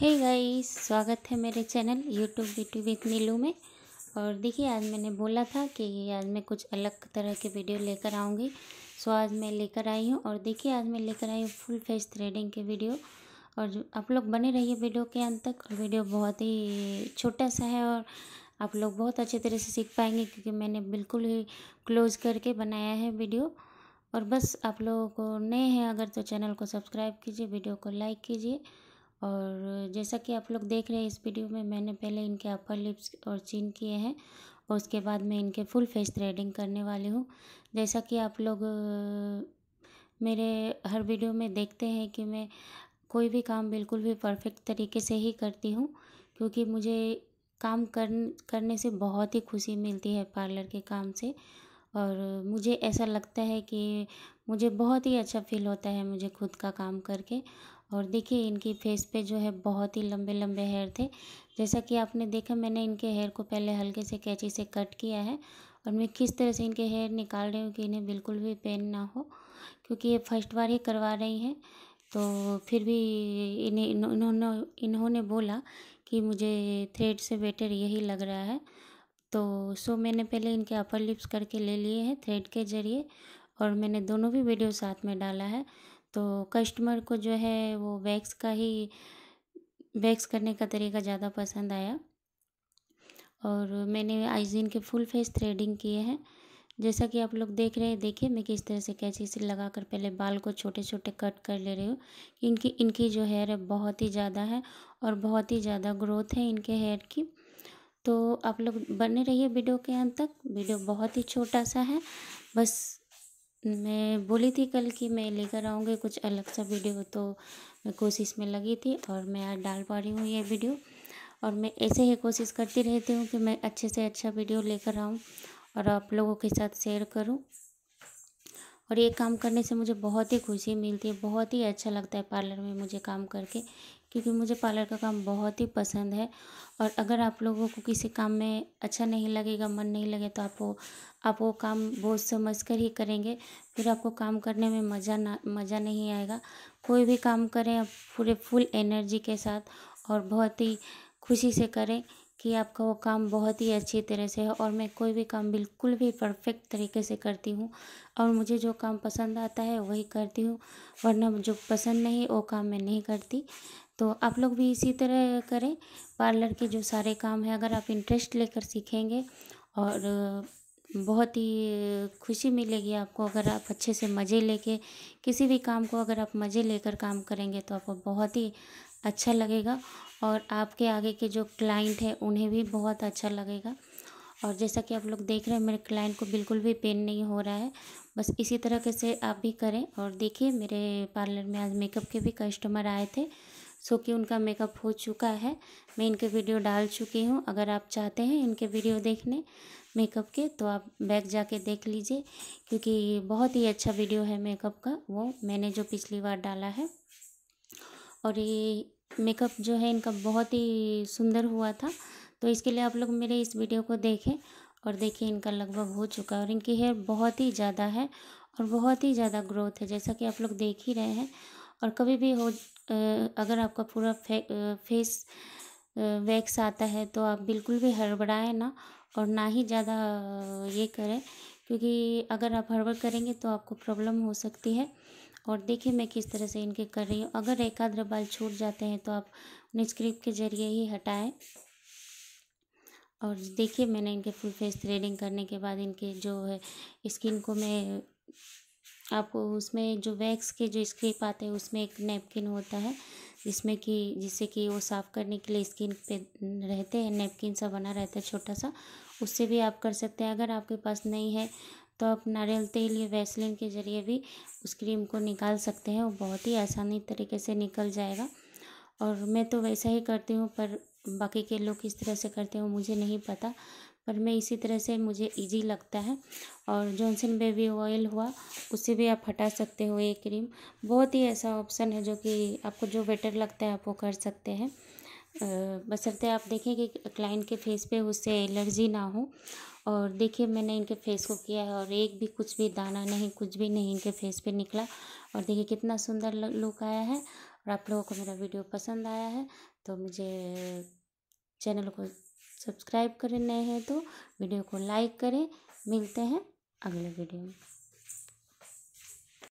हे hey guys स्वागत है मेरे channel YouTube YouTube with Neelu में और देखिए आज मैंने बोला था कि आज मैं कुछ अलग तरह के वीडियो लेकर आऊँगी सो आज मैं लेकर आई हूँ और देखिए आज मैं लेकर आई हूँ फुल फेस थ्रेडिंग के वीडियो और आप लोग बने रहिए वीडियो के अंत तक और वीडियो बहुत ही छोटा सा है और आप लोग बहुत अच्छे तरह से सीख पाएंगे क्योंकि मैंने बिल्कुल ही क्लोज करके बनाया है वीडियो और बस आप लोगों को नए हैं अगर तो चैनल को सब्सक्राइब कीजिए वीडियो को लाइक कीजिए और जैसा कि आप लोग देख रहे हैं इस वीडियो में मैंने पहले इनके अपर लिप्स और चिन किए हैं और उसके बाद मैं इनके फुल फेस थ्रेडिंग करने वाली हूँ जैसा कि आप लोग मेरे हर वीडियो में देखते हैं कि मैं कोई भी काम बिल्कुल भी परफेक्ट तरीके से ही करती हूँ क्योंकि मुझे काम कर करने से बहुत ही खुशी मिलती है पार्लर के काम से और मुझे ऐसा लगता है कि मुझे बहुत ही अच्छा फ़ील होता है मुझे खुद का काम करके और देखिए इनकी फेस पे जो है बहुत ही लंबे लंबे हेयर थे जैसा कि आपने देखा मैंने इनके हेयर को पहले हल्के से कैची से कट किया है और मैं किस तरह से इनके हेयर निकाल रही हूँ कि इन्हें बिल्कुल भी पेन ना हो क्योंकि ये फर्स्ट बार ही करवा रही हैं तो फिर भी इन्हें इन्होंने इन्होंने बोला कि मुझे थ्रेड से बेटर यही लग रहा है तो सो मैंने पहले इनके अपर लिप्स करके ले लिए हैं थ्रेड के ज़रिए और मैंने दोनों भी वीडियो साथ में डाला है तो कस्टमर को जो है वो वैक्स का ही वैक्स करने का तरीका ज़्यादा पसंद आया और मैंने आइजीन के फुल फेस थ्रेडिंग किए हैं जैसा कि आप लोग देख रहे हैं देखिए मैं किस तरह से कैची से लगा कर पहले बाल को छोटे छोटे कट कर ले रही हूँ इनकी इनकी जो हेयर है बहुत ही ज़्यादा है और बहुत ही ज़्यादा ग्रोथ है इनके हेयर की तो आप लोग बने रहिए वीडियो के अंत तक वीडियो बहुत ही छोटा सा है बस मैं बोली थी कल कि मैं लेकर आऊँगी कुछ अलग सा वीडियो तो मैं कोशिश में लगी थी और मैं आज डाल पा रही हूँ ये वीडियो और मैं ऐसे ही कोशिश करती रहती हूँ कि मैं अच्छे से अच्छा वीडियो लेकर आऊँ और आप लोगों के साथ शेयर करूँ और ये काम करने से मुझे बहुत ही खुशी मिलती है बहुत ही अच्छा लगता है पार्लर में मुझे काम करके क्योंकि मुझे पार्लर का काम बहुत ही पसंद है और अगर आप लोगों को किसी काम में अच्छा नहीं लगेगा मन नहीं लगे तो आप वो आप वो काम बोझ समझ कर ही करेंगे फिर आपको काम करने में मज़ा ना मज़ा नहीं आएगा कोई भी काम करें आप पूरे फुल एनर्जी के साथ और बहुत ही खुशी से करें कि आपका वो काम बहुत ही अच्छी तरह से है और मैं कोई भी काम बिल्कुल भी परफेक्ट तरीके से करती हूँ और मुझे जो काम पसंद आता है वही करती हूँ वरना जो पसंद नहीं वो काम मैं नहीं करती तो आप लोग भी इसी तरह करें पार्लर के जो सारे काम हैं अगर आप इंटरेस्ट लेकर सीखेंगे और बहुत ही खुशी मिलेगी आपको अगर आप अच्छे से मज़े लेके किसी भी काम को अगर आप मज़े लेकर काम करेंगे तो आपको बहुत ही अच्छा लगेगा और आपके आगे के जो क्लाइंट हैं उन्हें भी बहुत अच्छा लगेगा और जैसा कि आप लोग देख रहे हैं मेरे क्लाइंट को बिल्कुल भी पेन नहीं हो रहा है बस इसी तरह के से आप भी करें और देखिए मेरे पार्लर में आज मेकअप के भी कस्टमर आए थे सो कि उनका मेकअप हो चुका है मैं इनके वीडियो डाल चुकी हूँ अगर आप चाहते हैं इनके वीडियो देखने मेकअप के तो आप बैक जाके देख लीजिए क्योंकि बहुत ही अच्छा वीडियो है मेकअप का वो मैंने जो पिछली बार डाला है और ये मेकअप जो है इनका बहुत ही सुंदर हुआ था तो इसके लिए आप लोग मेरे इस वीडियो को देखें और देखिए इनका लगभग हो चुका है और इनकी हेयर बहुत ही ज़्यादा है और बहुत ही ज़्यादा ग्रोथ है जैसा कि आप लोग देख ही रहे हैं और कभी भी हो अगर आपका पूरा फे, फेस वैक्स आता है तो आप बिल्कुल भी हड़बड़ाएँ ना और ना ही ज़्यादा ये करें क्योंकि अगर आप हड़बड़ करेंगे तो आपको प्रॉब्लम हो सकती है और देखिए मैं किस तरह से इनके कर रही हूँ अगर एक आध्र बाल छूट जाते हैं तो आप उन्हें स्क्रीप के ज़रिए ही हटाएं और देखिए मैंने इनके फुल फेस थ्रेडिंग करने के बाद इनके जो है स्किन को मैं आपको उसमें जो वैक्स के जो स्क्रिप आते हैं उसमें एक नैपकिन होता है जिसमें कि जिससे कि वो साफ़ करने के लिए स्किन पे रहते हैं नैपकिन सा बना रहता है छोटा सा उससे भी आप कर सकते हैं अगर आपके पास नहीं है तो आप नारियल तेल या वैसलिन के ज़रिए भी उस क्रीम को निकाल सकते हैं वो बहुत ही आसानी तरीके से निकल जाएगा और मैं तो वैसा ही करती हूँ पर बाकी के लोग किस तरह से करते हैं वो मुझे नहीं पता पर मैं इसी तरह से मुझे इजी लगता है और जॉनसन बेबी ऑयल हुआ उससे भी आप हटा सकते हो ये क्रीम बहुत ही ऐसा ऑप्शन है जो कि आपको जो बेटर लगता है आप वो कर सकते हैं बसरते आप देखें कि क्लाइंट के फेस पे उससे एलर्जी ना हो और देखिए मैंने इनके फेस को किया है और एक भी कुछ भी दाना नहीं कुछ भी नहीं इनके फेस पे निकला और देखिए कितना सुंदर लुक आया है और आप लोगों को मेरा वीडियो पसंद आया है तो मुझे चैनल को सब्सक्राइब करें नए हैं तो वीडियो को लाइक करें मिलते हैं अगले वीडियो में